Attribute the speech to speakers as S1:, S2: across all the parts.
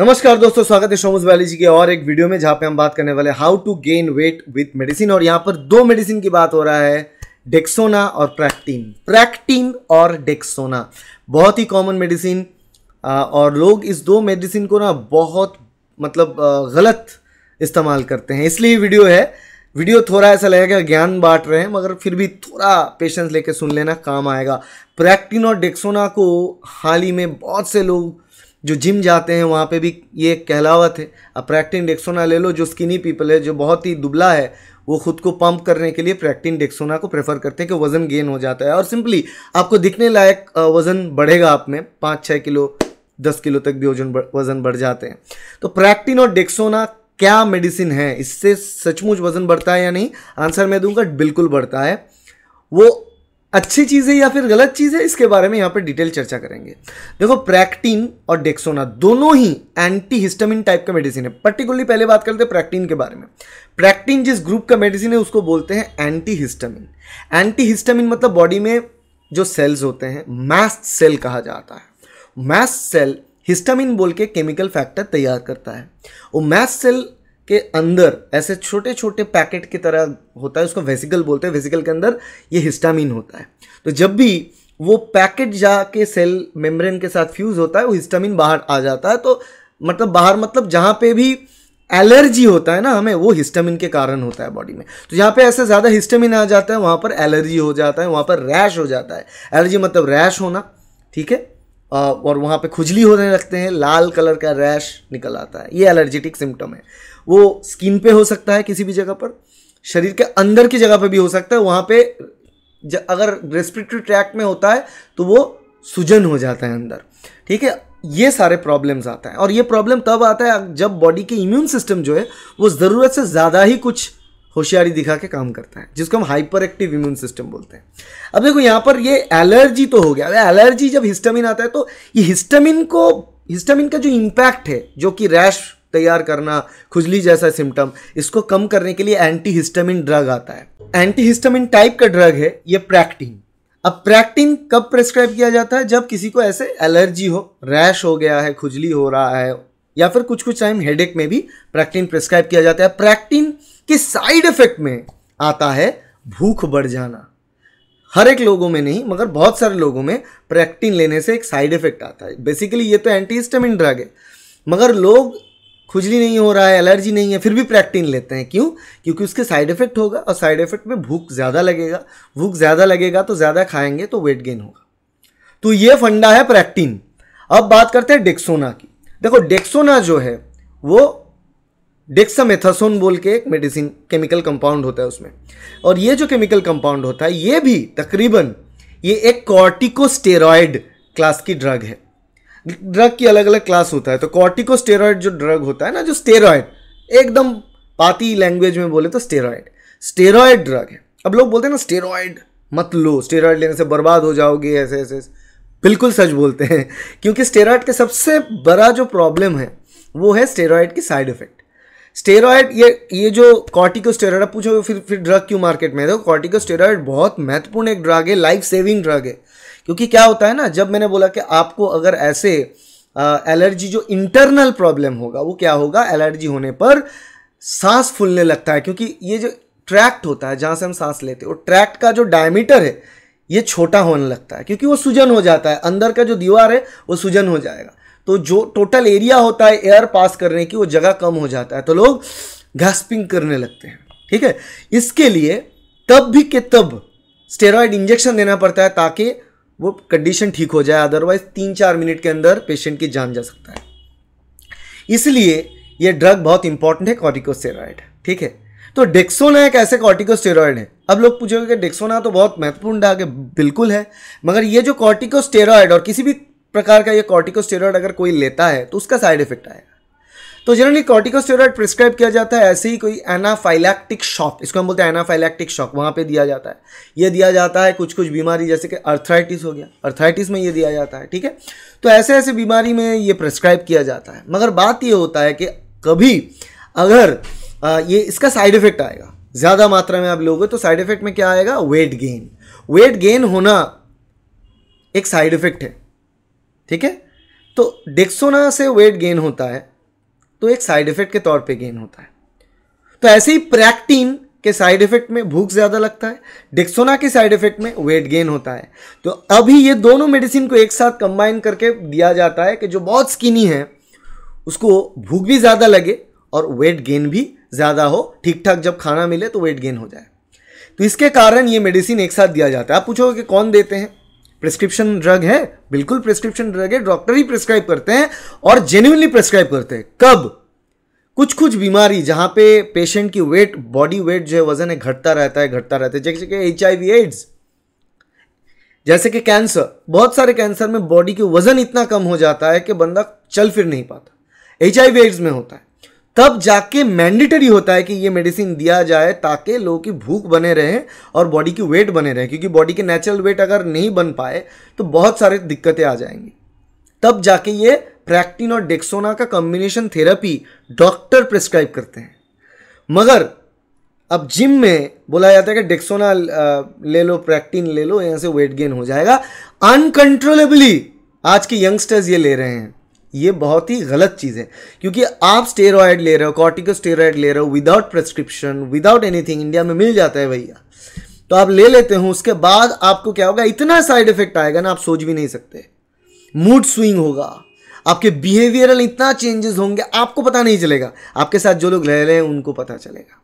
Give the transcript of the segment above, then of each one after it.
S1: नमस्कार दोस्तों स्वागत है शोमस बायोलॉजी के और एक वीडियो में जहाँ पे हम बात करने वाले how to gain weight with medicine और यहाँ पर दो मेडिसिन की बात हो रहा है डेक्सोना और प्रैक्टीन प्रैक्टीन और डेक्सोना बहुत ही कॉमन मेडिसिन और लोग इस दो मेडिसिन को ना बहुत मतलब गलत इस्तेमाल करते हैं इसलिए वीडियो है वीडियो थोड़ा ऐसा लगेगा ज्ञान बांट रहे हैं मगर फिर भी थोड़ा पेशेंस लेके सुन लेना काम आएगा प्रैक्टीन और डेक्सोना को हाल ही में बहुत से लोग जो जिम जाते हैं वहाँ पे भी ये कहलावत है अब प्रैक्टिन डेक्सोना ले लो जो स्किनी पीपल है जो बहुत ही दुबला है वो खुद को पंप करने के लिए प्रैक्टिन डेक्सोना को प्रेफर करते हैं कि वज़न गेन हो जाता है और सिंपली आपको दिखने लायक वज़न बढ़ेगा आप में पाँच छः किलो दस किलो तक भी वजन वज़न बढ़ जाते हैं तो प्रैक्टिन और डेक्सोना क्या मेडिसिन है इससे सचमुच वज़न बढ़ता है या नहीं आंसर मैं दूंगा बिल्कुल बढ़ता है वो अच्छी चीज़ है या फिर गलत चीज़ है इसके बारे में यहाँ पर डिटेल चर्चा करेंगे देखो प्रैक्टीन और डेक्सोना दोनों ही एंटी हिस्टामिन टाइप का मेडिसिन है पर्टिकुलरली पहले बात करते हैं प्रैक्टीन के बारे में प्रैक्टीन जिस ग्रुप का मेडिसिन है उसको बोलते हैं एंटी हिस्टामिन एंटी हिस्टामिन मतलब बॉडी में जो सेल्स होते हैं मैस्ट सेल कहा जाता है मैस्ट सेल हिस्टामिन बोल के केमिकल फैक्टर तैयार करता है वो मैस्ट सेल के अंदर ऐसे छोटे छोटे पैकेट की तरह होता है उसको वेसिकल बोलते हैं वेसिकल के अंदर ये हिस्टामिन होता है तो जब भी वो पैकेट जाके सेल मेम्ब्रेन के साथ फ्यूज़ होता है वो हिस्टामिन बाहर आ जाता है तो मतलब बाहर मतलब जहाँ पे भी एलर्जी होता है ना हमें वो हिस्टामिन के कारण होता है बॉडी में तो यहाँ पे ऐसे ज़्यादा हिस्टामिन आ जाता है वहाँ पर एलर्जी हो जाता है वहाँ पर रैश हो जाता है एलर्जी मतलब रैश होना ठीक है और वहाँ पे खुजली होने लगते हैं लाल कलर का रैश निकल आता है ये एलर्जेटिक सिम्टम है वो स्किन पे हो सकता है किसी भी जगह पर शरीर के अंदर की जगह पे भी हो सकता है वहाँ पे अगर रेस्पिरेटरी ट्रैक में होता है तो वो सूजन हो जाता है अंदर ठीक है ये सारे प्रॉब्लम्स आते हैं और ये प्रॉब्लम तब आता है जब बॉडी के इम्यून सिस्टम जो है वो ज़रूरत से ज़्यादा ही कुछ होशियारी दिखा के काम करता है जिसको हम हाइपर एक्टिव इम्यून सिस्टम बोलते हैं अब देखो यहाँ पर ये एलर्जी तो हो गया एलर्जी जब हिस्टामिन आता है तो ये हिस्टामिन को हिस्टामिन का जो इम्पैक्ट है जो कि रैश तैयार करना खुजली जैसा सिम्टम इसको कम करने के लिए एंटी हिस्टामिन ड्रग आता है एंटी हिस्टामिन टाइप का ड्रग है ये प्रैक्टिन अब प्रैक्टिन कब प्रेस्क्राइब किया जाता है जब किसी को ऐसे एलर्जी हो रैश हो गया है खुजली हो रहा है या फिर कुछ कुछ टाइम हेडेक में भी प्रैक्टिन प्रेस्क्राइब किया जाता है प्रैक्टिन के साइड इफेक्ट में आता है भूख बढ़ जाना हर एक लोगों में नहीं मगर बहुत सारे लोगों में प्रैक्टिन लेने से एक साइड इफेक्ट आता है बेसिकली ये तो एंटी हिस्टामिन ड्रग है मगर लोग खुजली नहीं हो रहा है एलर्जी नहीं है फिर भी प्रैक्टिन लेते हैं क्यों क्योंकि उसके साइड इफेक्ट होगा और साइड इफेक्ट में भूख ज़्यादा लगेगा भूख ज़्यादा लगेगा तो ज़्यादा खाएंगे तो वेट गेन होगा तो ये फंडा है प्रैक्टिन अब बात करते हैं डेक्सोना की देखो डेक्सोना जो है वो डेक्सामेथासोन बोल के एक मेडिसिन केमिकल कंपाउंड होता है उसमें और ये जो केमिकल कंपाउंड होता है ये भी तकरीबन ये एक कॉर्टिकोस्टेरॉयड क्लास की ड्रग है ड्रग की अलग अलग क्लास होता है तो कॉर्टिकोस्टेरॉयड जो ड्रग होता है ना जो स्टेरॉयड एकदम पाती लैंग्वेज में बोले तो स्टेरॉयड स्टेरॉयड ड्रग है अब लोग बोलते हैं ना स्टेरॉयड मत लो स्टेरॉयड लेने से बर्बाद हो जाओगे ऐसे ऐसे बिल्कुल सच बोलते हैं क्योंकि स्टेरॉयड का सबसे बड़ा जो प्रॉब्लम है वो है स्टेरॉयड की साइड इफेक्ट स्टेरॉयड ये ये जो कॉर्टिकोस्टेरॉयड आप पूछो फिर फिर ड्रग क्यों मार्केट में तो स्टेरॉयड बहुत महत्वपूर्ण एक ड्रग है लाइफ सेविंग ड्रग है क्योंकि क्या होता है ना जब मैंने बोला कि आपको अगर ऐसे एलर्जी जो इंटरनल प्रॉब्लम होगा वो क्या होगा एलर्जी होने पर सांस फूलने लगता है क्योंकि ये जो ट्रैक्ट होता है जहाँ से हम सांस लेते हैं और ट्रैक्ट का जो डायमीटर है ये छोटा होने लगता है क्योंकि वो सूजन हो जाता है अंदर का जो दीवार है वो सूजन हो जाएगा तो जो टोटल एरिया होता है एयर पास करने की वो जगह कम हो जाता है तो लोग घास्पिंग करने लगते हैं ठीक है इसके लिए तब भी के तब स्टेरॉयड इंजेक्शन देना पड़ता है ताकि वो कंडीशन ठीक हो जाए अदरवाइज तीन चार मिनट के अंदर पेशेंट की जान जा सकता है इसलिए ये ड्रग बहुत इंपॉर्टेंट है कॉर्टिकोस्टेरॉयड ठीक है तो डेक्सोना एक ऐसे कॉर्टिकोस्टेरॉयड है अब लोग पूछोगे कि डेक्सोना तो बहुत महत्वपूर्ण ड्रग है बिल्कुल है मगर ये जो कॉर्टिकोस्टेरॉयड और किसी भी प्रकार का ये कॉर्टिकोस्टेरॉयड अगर कोई लेता है तो उसका साइड इफेक्ट आएगा तो जनरली कॉर्टिकोस्टेरॉइड प्रिस्क्राइब किया जाता है ऐसे ही कोई एनाफाइलैक्टिक शॉक इसको हम बोलते हैं एनाफाइलैक्टिक शॉक वहाँ पे दिया जाता है ये दिया जाता है कुछ कुछ बीमारी जैसे कि अर्थराइटिस हो गया अर्थराइटिस में ये दिया जाता है ठीक है तो ऐसे ऐसे बीमारी में ये प्रिस्क्राइब किया जाता है मगर बात ये होता है कि कभी अगर ये इसका साइड इफेक्ट आएगा ज़्यादा मात्रा में आप लोगे तो साइड इफेक्ट में क्या आएगा वेट गेन वेट गेन होना एक साइड इफेक्ट है ठीक है तो डेक्सोना से वेट गेन होता है तो एक साइड इफेक्ट के तौर पे गेन होता है तो ऐसे ही प्रैक्टीन के साइड इफेक्ट में भूख ज़्यादा लगता है डिक्सोना के साइड इफेक्ट में वेट गेन होता है तो अभी ये दोनों मेडिसिन को एक साथ कंबाइन करके दिया जाता है कि जो बहुत स्किनी है उसको भूख भी ज़्यादा लगे और वेट गेन भी ज़्यादा हो ठीक ठाक जब खाना मिले तो वेट गेन हो जाए तो इसके कारण ये मेडिसिन एक साथ दिया जाता है आप पूछोगे कि कौन देते हैं प्रिस्क्रिप्शन ड्रग है बिल्कुल प्रिस्क्रिप्शन ड्रग है डॉक्टर ही प्रिस्क्राइब करते हैं और जेन्यूनली प्रिस्क्राइब करते हैं कब कुछ कुछ बीमारी जहां पे पेशेंट की वेट बॉडी वेट जो है वजन है घटता रहता है घटता रहता है जैसे कि एच आई एड्स जैसे कि कैंसर बहुत सारे कैंसर में बॉडी के वजन इतना कम हो जाता है कि बंदा चल फिर नहीं पाता एच आई एड्स में होता है तब जाके मैंडेटरी होता है कि ये मेडिसिन दिया जाए ताकि लोगों की भूख बने रहे और बॉडी की वेट बने रहे क्योंकि बॉडी के नेचुरल वेट अगर नहीं बन पाए तो बहुत सारी दिक्कतें आ जाएंगी तब जाके ये प्रैक्टिन और डेक्सोना का कॉम्बिनेशन थेरेपी डॉक्टर प्रिस्क्राइब करते हैं मगर अब जिम में बोला जाता है कि डेक्सोना ले लो प्रैक्टिन ले लो यहाँ से वेट गेन हो जाएगा अनकंट्रोलेबली आज के यंगस्टर्स ये ले रहे हैं ये बहुत ही गलत चीज़ है क्योंकि आप स्टेरॉयड ले रहे हो कॉर्टिको स्टेरॉयड ले रहे हो without prescription without anything India में मिल जाता है भैया तो आप ले लेते हो उसके बाद आपको क्या होगा इतना साइड इफेक्ट आएगा ना आप सोच भी नहीं सकते मूड स्विंग होगा आपके बिहेवियरल इतना चेंजेस होंगे आपको पता नहीं चलेगा आपके साथ जो लोग रह रहे हैं उनको पता चलेगा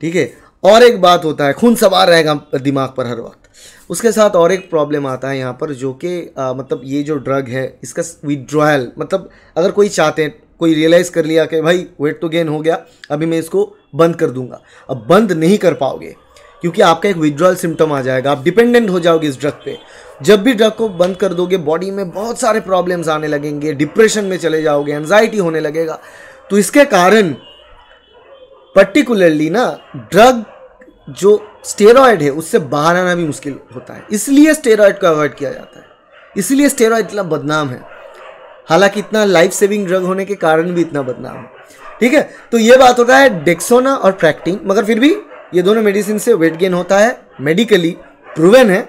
S1: ठीक है और एक बात होता है खून सवार रहेगा दिमाग पर हर वक्त उसके साथ और एक प्रॉब्लम आता है यहाँ पर जो कि मतलब ये जो ड्रग है इसका विड्रॉयल मतलब अगर कोई चाहते हैं कोई रियलाइज़ कर लिया कि भाई वेट तो गेन हो गया अभी मैं इसको बंद कर दूंगा अब बंद नहीं कर पाओगे क्योंकि आपका एक विड्रॉल सिम्टम आ जाएगा आप डिपेंडेंट हो जाओगे इस ड्रग पे जब भी ड्रग को बंद कर दोगे बॉडी में बहुत सारे प्रॉब्लम्स आने लगेंगे डिप्रेशन में चले जाओगे एनजाइटी होने लगेगा तो इसके कारण पर्टिकुलरली ना ड्रग जो स्टेरॉयड है उससे बाहर आना भी मुश्किल होता है इसलिए स्टेरॉयड को अवॉइड किया जाता है इसलिए स्टेरॉयड इतना बदनाम है हालांकि इतना लाइफ सेविंग ड्रग होने के कारण भी इतना बदनाम है ठीक है तो ये बात होता है डेक्सोना और प्रैक्टिन मगर फिर भी ये दोनों मेडिसिन से वेट गेन होता है मेडिकली प्रूवन है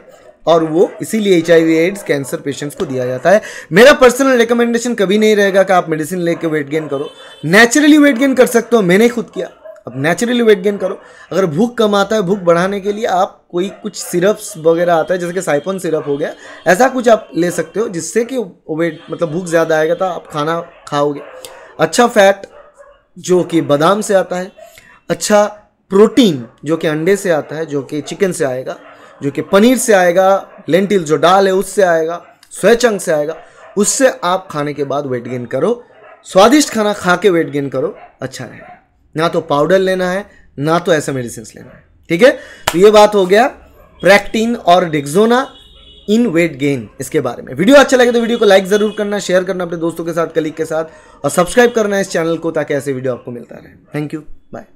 S1: और वो इसीलिए एच एड्स कैंसर पेशेंट्स को दिया जाता है मेरा पर्सनल रिकमेंडेशन कभी नहीं रहेगा कि आप मेडिसिन लेके वेट गेन करो नेचुरली वेट गेन कर सकते हो मैंने खुद किया आप नेचुरली वेट गेन करो अगर भूख कम आता है भूख बढ़ाने के लिए आप कोई कुछ सिरप्स वगैरह आता है जैसे कि साइपन सिरप हो गया ऐसा कुछ आप ले सकते हो जिससे कि वेट मतलब भूख ज़्यादा आएगा तो आप खाना खाओगे अच्छा फैट जो कि बादाम से आता है अच्छा प्रोटीन जो कि अंडे से आता है जो कि चिकन से आएगा जो कि पनीर से आएगा लेंटिल जो दाल है उससे आएगा स्वयचंग से आएगा उससे आप खाने के बाद वेट गेन करो स्वादिष्ट खाना खा के वेट गेन करो अच्छा रहेगा ना तो पाउडर लेना है ना तो ऐसा मेडिसिन लेना है ठीक है तो ये बात हो गया प्रैक्टिन और डिग्जोना इन वेट गेन इसके बारे में वीडियो अच्छा लगे तो वीडियो को लाइक जरूर करना शेयर करना अपने दोस्तों के साथ कलीग के साथ और सब्सक्राइब करना इस चैनल को ताकि ऐसे वीडियो आपको मिलता रहे थैंक यू बाय